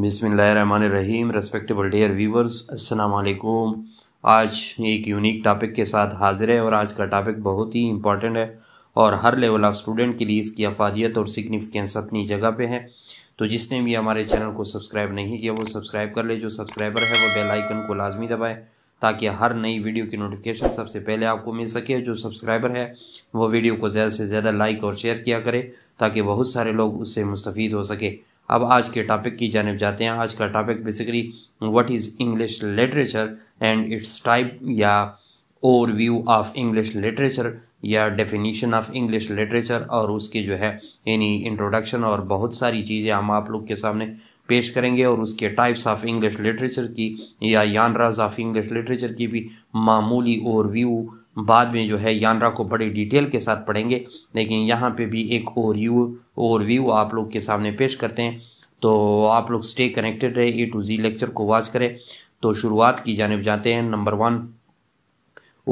बिसमीम respectable dare viewers असलकुम आज एक यूनिक टॉपिक के साथ हाजिर है और आज का टॉपिक बहुत ही इंपॉर्टेंट है और हर लेवल ऑफ स्टूडेंट के लिए इसकी अफादियत और सिग्निफिकेंस अपनी जगह पे है तो जिसने भी हमारे चैनल को सब्सक्राइब नहीं किया वो सब्सक्राइब कर ले जो सब्सक्राइबर है वो बेल आइकन को लाजमी दबाए ताकि हर नई वीडियो की नोटिफिकेशन सबसे पहले आपको मिल सके जो सब्सक्राइबर है वो वीडियो को ज़्यादा से ज़्यादा लाइक और शेयर किया करे ताकि बहुत सारे लोग उससे मुस्तफ़ हो सके अब आज के टॉपिक की जानब जाते हैं आज का topic basically what is English literature and its type या overview of English literature या डेफिनीशन ऑफ इंग्लिश लिटरेचर और उसके जो है यानी इंट्रोडक्शन और बहुत सारी चीज़ें हम आप लोग के सामने पेश करेंगे और उसके टाइप्स ऑफ इंग्लिश लिटरेचर की या यानराज ऑफ इंग्लिश लिटरेचर की भी मामूली ओवरव्यू बाद में जो है यानरा को बड़े डिटेल के साथ पढ़ेंगे लेकिन यहाँ पे भी एक और यू और व्यू आप लोग के सामने पेश करते हैं तो आप लोग स्टे कनेक्टेड रहे ए टू जी लेक्चर को वॉच करें तो शुरुआत की जानब जाते हैं number one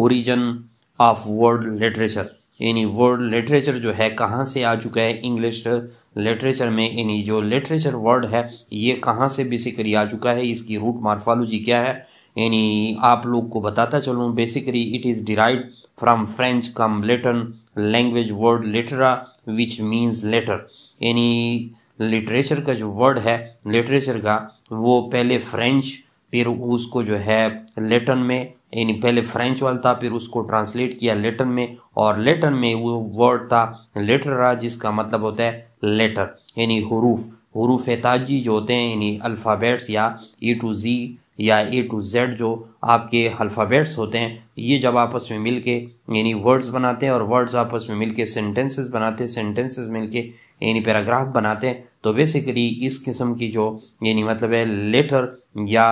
origin of world literature यानी वर्ल्ड लिटरेचर जो है कहाँ से आ चुका है इंग्लिश लिटरेचर में यानी जो लिटरेचर वर्ड है ये कहाँ से बेसिकली आ चुका है इसकी रूट मार्फॉलोजी क्या है यानी आप लोग को बताता चलूँ basically it is derive from French cum Latin language word littera which means letter यानी लिटरेचर का जो वर्ड है लिटरेचर का वो पहले फ्रेंच फिर उसको जो है लेटन में यानी पहले फ्रेंच वाला था फिर उसको ट्रांसलेट किया लेटन में और लेटन में वो वर्ड था लेटरा जिसका मतलब होता है लेटर यानी हरूफ हरूफ ताजी जो होते हैं यानी अल्फ़ाबेट्स या ए टू जी या ए टू जेड जो आपके अल्फ़ाबेट्स होते हैं ये जब आपस में मिल के यानी वर्ड्स बनाते हैं और वर्ड्स आपस में मिल के सेंटेंसेस बनाते हैं सेंटेंसेस मिल के यानी पैराग्राफ बनाते हैं तो बेसिकली इस किस्म की जो यानी मतलब है लेटर या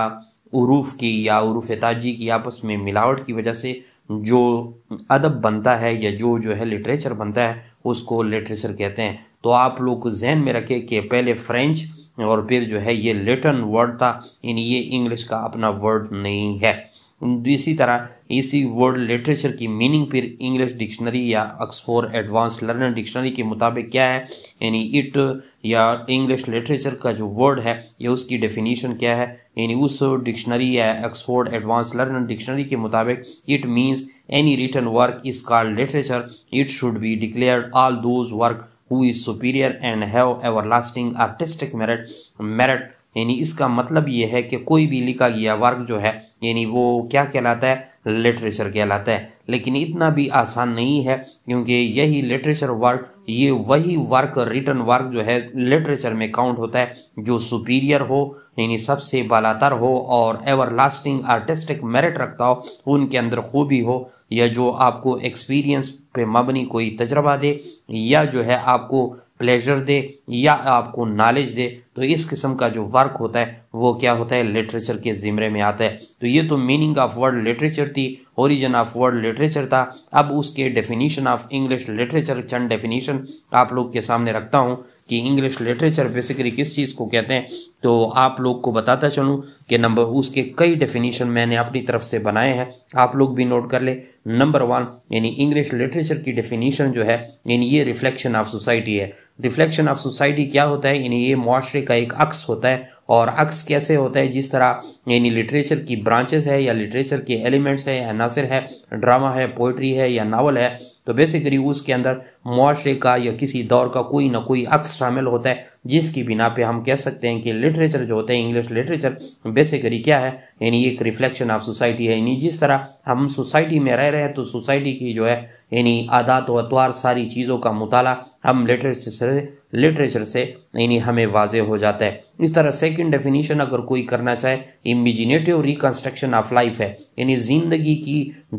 रूफ की या उरूफ ताजी की आपस में मिलावट की वजह से जो अदब बनता है या जो जो है लिटरेचर बनता है उसको लिटरेचर कहते हैं तो आप लोग जहन में रखें कि पहले फ्रेंच और फिर जो है ये लेटन वर्ड था यानी ये इंग्लिश का अपना वर्ड नहीं है इसी तरह इसी वर्ड लिटरेचर की मीनिंग फिर इंग्लिश डिक्शनरी या ऑक्सफोर्ड एडवांस लर्नर डिक्शनरी के मुताबिक क्या है यानी इट या इंग्लिश लिटरेचर का जो वर्ड है या उसकी डेफिनीशन क्या है यानी उस डिक्शनरी या ऑक्सफोर्ड एडवांस लर्नर डिक्शनरी के मुताबिक it means any written work is called literature it should be declare all those work who is superior and have everlasting artistic merit merit यानी इसका मतलब ये है कि कोई भी लिखा गया वर्क जो है यानी वो क्या कहलाता है लिटरेचर कहलाता है लेकिन इतना भी आसान नहीं है क्योंकि यही लिटरेचर वर्क ये वही वर्क रिटर्न वर्क जो है लिटरेचर में काउंट होता है जो सुपीरियर हो यानी सबसे बालातर हो और एवर लास्टिंग आर्टिस्टिक मेरिट रखता हो उनके अंदर खूबी हो या जो आपको एक्सपीरियंस पे मबनी कोई तजर्बा दे या जो है आपको प्लेजर दे या आपको नॉलेज दे तो इस किस्म का जो वर्क होता है वो क्या होता है लिटरेचर के ज़िमरे में आता है तो ये तो मीनिंग ऑफ वर्ड लिटरेचर थी ओरिजिन ऑफ वर्ड लिटरेचर था अब उसके डेफिनीशन ऑफ इंग्लिश लिटरेचर चंद डेफिनीशन आप लोग के सामने रखता हूँ कि इंग्लिश लिटरेचर बेसिकली किस चीज़ को कहते हैं तो आप लोग को बताता चलूँ कि नंबर उसके कई डेफिनेशन मैंने अपनी तरफ से बनाए हैं आप लोग भी नोट कर ले नंबर वन यानी इंग्लिश लिटरेचर की डेफिनेशन जो है यानी ये रिफ्लेक्शन ऑफ सोसाइटी है रिफ्लेक्शन ऑफ सोसाइटी क्या होता है यानी ये माशरे का एक अक्स होता है और अक्स कैसे होता है जिस तरह यानी लिटरेचर की ब्रांचेस है या लिटरेचर के एलिमेंट्स है या नासिर है ड्रामा है पोइट्री है या नावल है तो बेसिकली उसके अंदर मुआरे का या किसी दौर का कोई ना कोई अक्स शामिल होता है जिसकी बिना पे हम कह सकते हैं कि लिटरेचर जो होता है इंग्लिश लिटरेचर बेसिकली क्या है यानी एक रिफ्लेक्शन ऑफ सोसाइटी है यानी जिस तरह हम सोसाइटी में रह रहे हैं तो सोसाइटी की जो है यानी आदात व अतवार सारी चीज़ों का मुताला हम लिटरेचर से लिटरेचर से यानी हमें वाजे हो जाता है इस तरह सेकंड डेफिनेशन अगर कोई करना चाहे इमेजिनेटिव रिकन्स्ट्रक्शन ऑफ लाइफ है यानी ज़िंदगी की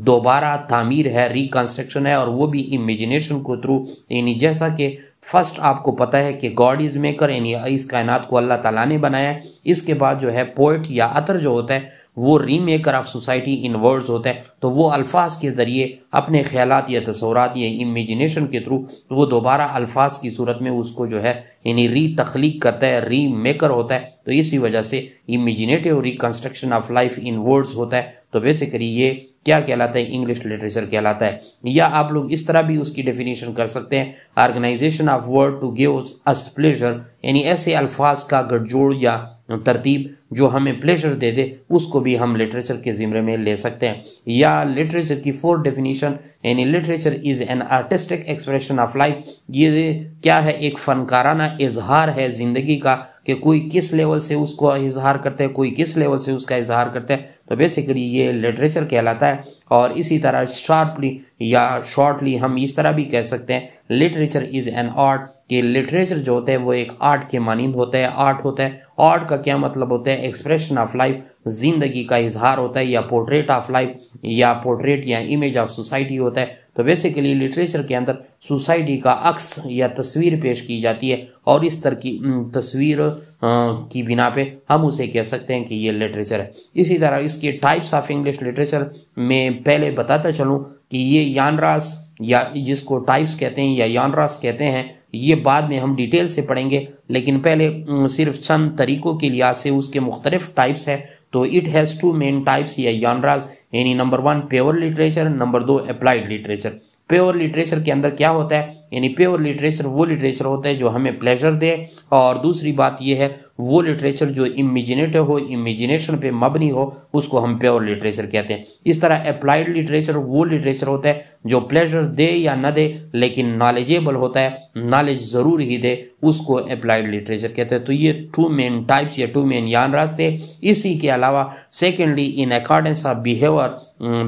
दोबारा तामीर है रिकन्स्ट्रक्शन है और वो भी इमेजिनेशन को थ्रू यानी जैसा कि फर्स्ट आपको पता है कि गॉड इज़ मेकर यानी इस कायनात को अल्लाह ताला ने बनाया इसके बाद जो है पोइट या अतर जो होता है वो remaker of society in words होता है तो वो अल्फाज के ज़रिए अपने ख्याल या तस्वरत या इमेजिनेशन के थ्रू वो दोबारा अल्फाज की सूरत में उसको जो है यानी री तख्लीक करता है री मेकर होता है तो इसी वजह से imaginative reconstruction of life in words होता है तो बेसिकली ये क्या कहलाता है इंग्लिश लिटरेचर कहलाता है या आप लोग इस तरह भी उसकी डेफिनेशन कर सकते हैं organisation of word to give us pleasure यानी ऐसे अल्फाज का गठजोड़ या तरतीब जो हमें प्लेजर दे दे उसको भी हम लिटरेचर के जिमरे में ले सकते हैं या लिटरेचर की फोर्थ डेफिनेशन यानी literature is an artistic expression of life ये क्या है एक फनकाराना इजहार है ज़िंदगी का कि कोई किस लेवल से उसको इजहार करता है कोई किस लेवल से उसका इजहार करता है तो बेसिकली ये लिटरेचर कहलाता है और इसी तरह शार्पली या शॉर्टली हम इस तरह भी कह सकते हैं लिटरेचर इज़ एन आर्ट कि लिटरेचर जो होता है वो एक आर्ट के मानंद होता है आर्ट होता है आर्ट का क्या मतलब होता है एक्सप्रेशन ऑफ लाइफ जिंदगी का इजहार होता है या पोर्ट्रेट ऑफ लाइफ या पोर्ट्रेट या इमेज ऑफ सोसाइटी होता है तो बेसिकली लिटरेचर के अंदर सोसाइटी का अक्स या तस्वीर पेश की जाती है और इस तरह की तस्वीर की बिना पे हम उसे कह सकते हैं कि ये लिटरेचर है इसी तरह इसके टाइप्स ऑफ इंग्लिश लिटरेचर में पहले बताता चलूँ कि ये यानरास या जिसको टाइप्स कहते हैं या यानरास कहते हैं ये बाद में हम डिटेल से पढ़ेंगे लेकिन पहले सिर्फ चंद तरीक़ों के लिहाज से उसके मुख्तलिफ टाइप्स हैं तो it has two main types या यानराज यानी number one pure literature number दो अप्लाइड लिटरेचर प्योर लिटरेचर के अंदर क्या होता है यानी प्योर लिटरेचर वो लिटरेचर होता है जो हमें प्लेजर दे और दूसरी बात यह है वो लिटरेचर जो इमेजिनेटिव हो इमेजिनेशन पे मबनी हो उसको हम प्योर लिटरेचर कहते हैं इस तरह अप्लाइड लिटरेचर वो लिटरेचर होता है जो प्लेजर दे या ना दे लेकिन नॉलेजेबल होता है नॉलेज ज़रूर ही दे उसको अप्लाइड लिटरेचर कहते हैं तो ये टू मेन टाइप्स या टू मेन यान रास्ते इसी के अलावा secondly in accordance of behaviour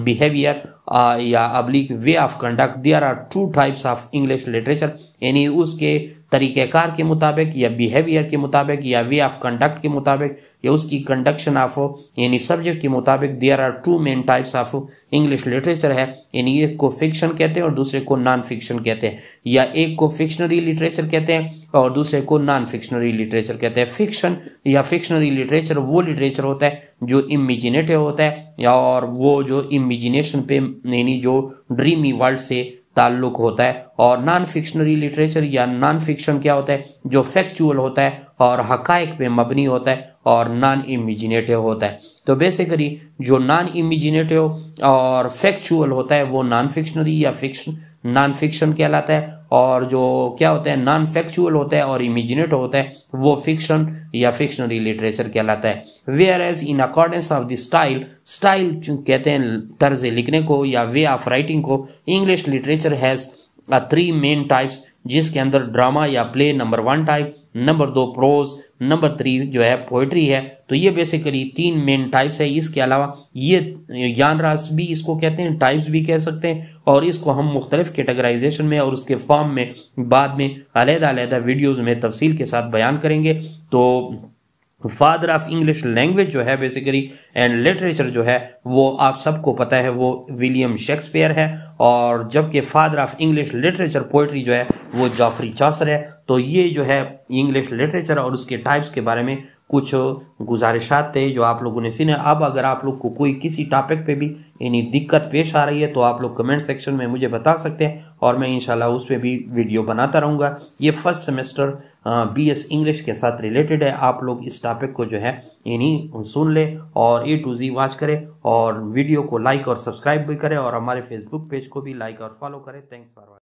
behaviour या oblique way of conduct there are two types of English literature यानी उसके तरीक़ार के मुताबिक या बिहेवियर के मुताबिक या वे ऑफ कंडक्ट के मुताबिक या उसकी कंडक्शन ऑफ यानी सब्जेक्ट के मुताबिक there are two main types of English literature है यानी एक को फिक्शन कहते हैं और दूसरे को नॉन फिक्शन कहते हैं या एक को फिक्शनरी लिटरेचर कहते हैं और दूसरे को नॉन फिक्शनरी लिटरेचर कहते हैं फिक्शन या फिक्शनरी लिटरेचर वो लिटरेचर होता है जो इमेजिनेटिव होता है और वो जो इमेजिनेशन पे यानी जो ड्रीमी वर्ल्ड से ताल्लुक होता है और नॉन फिक्शनरी लिटरेचर या नॉन फिक्शन क्या होता है जो फैक्चुअल होता है और हकायक पे मबनी होता है और नॉन इमेजिनेटिव होता है तो बेसिकली जो नॉन इमीजिनेटिव और फैक्चुअल होता है वो नॉन फिक्शनरी या फिक्शन नॉन फिक्शन कहलाता है और जो क्या होते हैं नॉन फैक्चुअल होता है और इमेजिनेट होता है वो फिक्शन या फिक्शनरी लिटरेचर कहलाता है whereas in accordance of the style style कहते हैं तर्ज लिखने को या वे ऑफ राइटिंग को English literature has three main types जिसके अंदर ड्रामा या play number one type number दो प्रोज नंबर थ्री जो है पोइट्री है तो ये बेसिकली तीन मेन टाइप्स है इसके अलावा ये ज्ञान रास भी इसको कहते हैं टाइप्स भी कह सकते हैं और इसको हम मुख्तलिफ कैटेगराइजेशन में और उसके फॉर्म में बाद में अलहदा अलहदा वीडियोज़ में तफसील के साथ बयान करेंगे तो फादर ऑफ इंग्लिश लैंग्वेज जो है बेसिकली एंड लिटरेचर जो है वो आप सबको पता है वो विलियम शेक्सपियर है और जबकि father of English literature poetry जो है वो जॉफरी चौसर है तो ये जो है इंग्लिश लिटरेचर और उसके टाइप्स के बारे में कुछ गुजारिशात थे जो आप लोगों ने सुने अब अगर आप लोग को कोई किसी टॉपिक पे भी यानी दिक्कत पेश आ रही है तो आप लोग कमेंट सेक्शन में मुझे बता सकते हैं और मैं इंशाल्लाह उस पर भी वीडियो बनाता रहूँगा ये first semester B S English के साथ रिलेटेड है आप लोग इस टॉपिक को जो है इन्हीं सुन ले और ए टू जी वॉच करें और वीडियो को लाइक और सब्सक्राइब भी करें और हमारे फेसबुक पेज को भी लाइक और फॉलो करें थैंक्स फॉर